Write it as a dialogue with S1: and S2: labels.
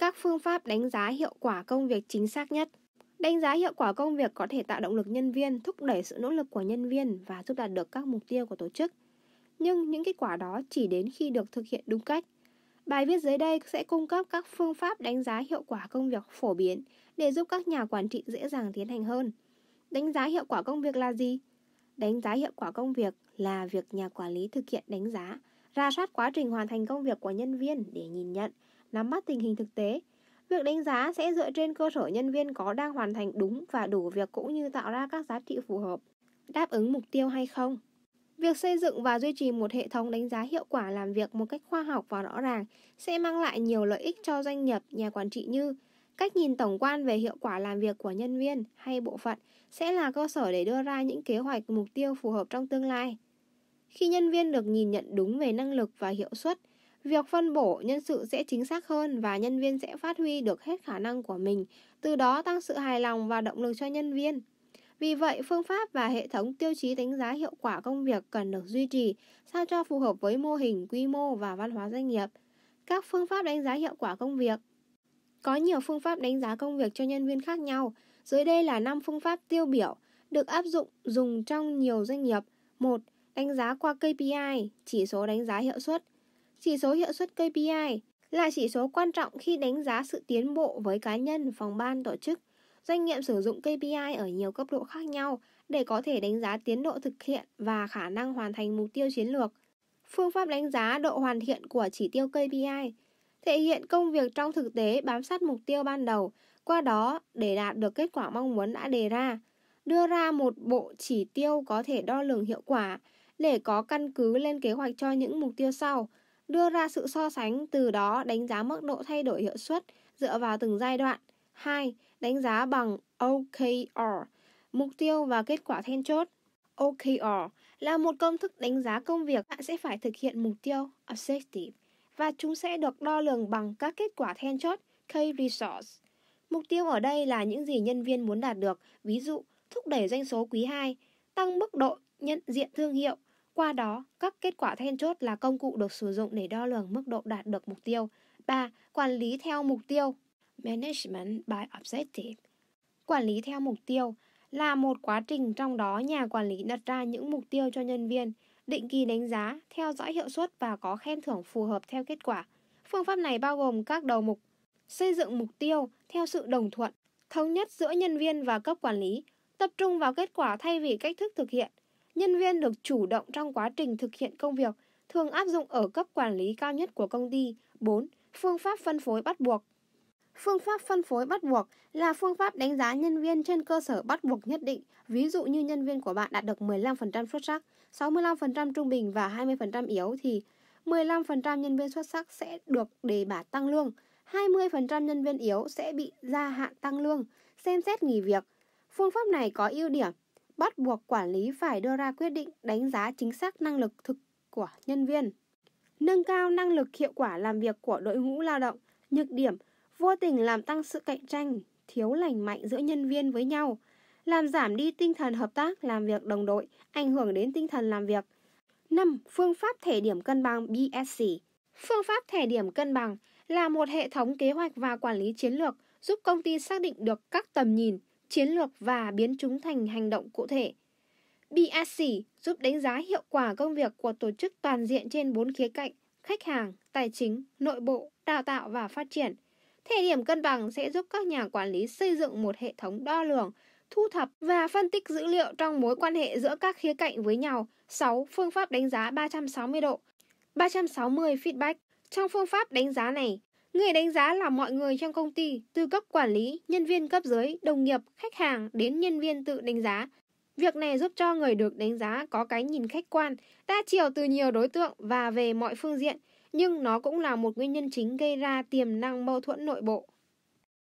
S1: các phương pháp đánh giá hiệu quả công việc chính xác nhất. Đánh giá hiệu quả công việc có thể tạo động lực nhân viên, thúc đẩy sự nỗ lực của nhân viên và giúp đạt được các mục tiêu của tổ chức. Nhưng những kết quả đó chỉ đến khi được thực hiện đúng cách. Bài viết dưới đây sẽ cung cấp các phương pháp đánh giá hiệu quả công việc phổ biến để giúp các nhà quản trị dễ dàng tiến hành hơn. Đánh giá hiệu quả công việc là gì? Đánh giá hiệu quả công việc là việc nhà quản lý thực hiện đánh giá, ra soát quá trình hoàn thành công việc của nhân viên để nhìn nhận nắm bắt tình hình thực tế. Việc đánh giá sẽ dựa trên cơ sở nhân viên có đang hoàn thành đúng và đủ việc cũng như tạo ra các giá trị phù hợp, đáp ứng mục tiêu hay không. Việc xây dựng và duy trì một hệ thống đánh giá hiệu quả làm việc một cách khoa học và rõ ràng sẽ mang lại nhiều lợi ích cho doanh nghiệp, nhà quản trị như cách nhìn tổng quan về hiệu quả làm việc của nhân viên hay bộ phận sẽ là cơ sở để đưa ra những kế hoạch mục tiêu phù hợp trong tương lai. Khi nhân viên được nhìn nhận đúng về năng lực và hiệu suất, Việc phân bổ nhân sự sẽ chính xác hơn và nhân viên sẽ phát huy được hết khả năng của mình, từ đó tăng sự hài lòng và động lực cho nhân viên. Vì vậy, phương pháp và hệ thống tiêu chí đánh giá hiệu quả công việc cần được duy trì sao cho phù hợp với mô hình, quy mô và văn hóa doanh nghiệp. Các phương pháp đánh giá hiệu quả công việc Có nhiều phương pháp đánh giá công việc cho nhân viên khác nhau. Dưới đây là 5 phương pháp tiêu biểu được áp dụng dùng trong nhiều doanh nghiệp. 1. Đánh giá qua KPI, chỉ số đánh giá hiệu suất. Chỉ số hiệu suất KPI là chỉ số quan trọng khi đánh giá sự tiến bộ với cá nhân, phòng ban, tổ chức. Doanh nghiệp sử dụng KPI ở nhiều cấp độ khác nhau để có thể đánh giá tiến độ thực hiện và khả năng hoàn thành mục tiêu chiến lược. Phương pháp đánh giá độ hoàn thiện của chỉ tiêu KPI thể hiện công việc trong thực tế bám sát mục tiêu ban đầu, qua đó để đạt được kết quả mong muốn đã đề ra, đưa ra một bộ chỉ tiêu có thể đo lường hiệu quả để có căn cứ lên kế hoạch cho những mục tiêu sau – đưa ra sự so sánh, từ đó đánh giá mức độ thay đổi hiệu suất dựa vào từng giai đoạn. 2. Đánh giá bằng OKR, mục tiêu và kết quả then chốt. OKR là một công thức đánh giá công việc bạn sẽ phải thực hiện mục tiêu objective và chúng sẽ được đo lường bằng các kết quả then chốt key results. Mục tiêu ở đây là những gì nhân viên muốn đạt được, ví dụ thúc đẩy doanh số quý 2, tăng mức độ nhận diện thương hiệu, qua đó, các kết quả then chốt là công cụ được sử dụng để đo lường mức độ đạt được mục tiêu. 3. Quản lý theo mục tiêu Management by Objective Quản lý theo mục tiêu là một quá trình trong đó nhà quản lý đặt ra những mục tiêu cho nhân viên, định kỳ đánh giá, theo dõi hiệu suất và có khen thưởng phù hợp theo kết quả. Phương pháp này bao gồm các đầu mục xây dựng mục tiêu theo sự đồng thuận, thống nhất giữa nhân viên và cấp quản lý, tập trung vào kết quả thay vì cách thức thực hiện, Nhân viên được chủ động trong quá trình thực hiện công việc, thường áp dụng ở cấp quản lý cao nhất của công ty. 4. Phương pháp phân phối bắt buộc Phương pháp phân phối bắt buộc là phương pháp đánh giá nhân viên trên cơ sở bắt buộc nhất định. Ví dụ như nhân viên của bạn đạt được 15% xuất sắc, 65% trung bình và 20% yếu thì 15% nhân viên xuất sắc sẽ được đề bạt tăng lương, 20% nhân viên yếu sẽ bị gia hạn tăng lương, xem xét nghỉ việc. Phương pháp này có ưu điểm bắt buộc quản lý phải đưa ra quyết định đánh giá chính xác năng lực thực của nhân viên. Nâng cao năng lực hiệu quả làm việc của đội ngũ lao động, nhược điểm vô tình làm tăng sự cạnh tranh, thiếu lành mạnh giữa nhân viên với nhau, làm giảm đi tinh thần hợp tác làm việc đồng đội, ảnh hưởng đến tinh thần làm việc. 5. Phương pháp thể điểm cân bằng BSC Phương pháp thể điểm cân bằng là một hệ thống kế hoạch và quản lý chiến lược giúp công ty xác định được các tầm nhìn, chiến lược và biến chúng thành hành động cụ thể. BSC giúp đánh giá hiệu quả công việc của tổ chức toàn diện trên 4 khía cạnh, khách hàng, tài chính, nội bộ, đào tạo và phát triển. Thể điểm cân bằng sẽ giúp các nhà quản lý xây dựng một hệ thống đo lường, thu thập và phân tích dữ liệu trong mối quan hệ giữa các khía cạnh với nhau. 6. Phương pháp đánh giá 360 độ 360 feedback Trong phương pháp đánh giá này, Người đánh giá là mọi người trong công ty, từ cấp quản lý, nhân viên cấp dưới, đồng nghiệp, khách hàng đến nhân viên tự đánh giá. Việc này giúp cho người được đánh giá có cái nhìn khách quan, đa chiều từ nhiều đối tượng và về mọi phương diện, nhưng nó cũng là một nguyên nhân chính gây ra tiềm năng mâu thuẫn nội bộ.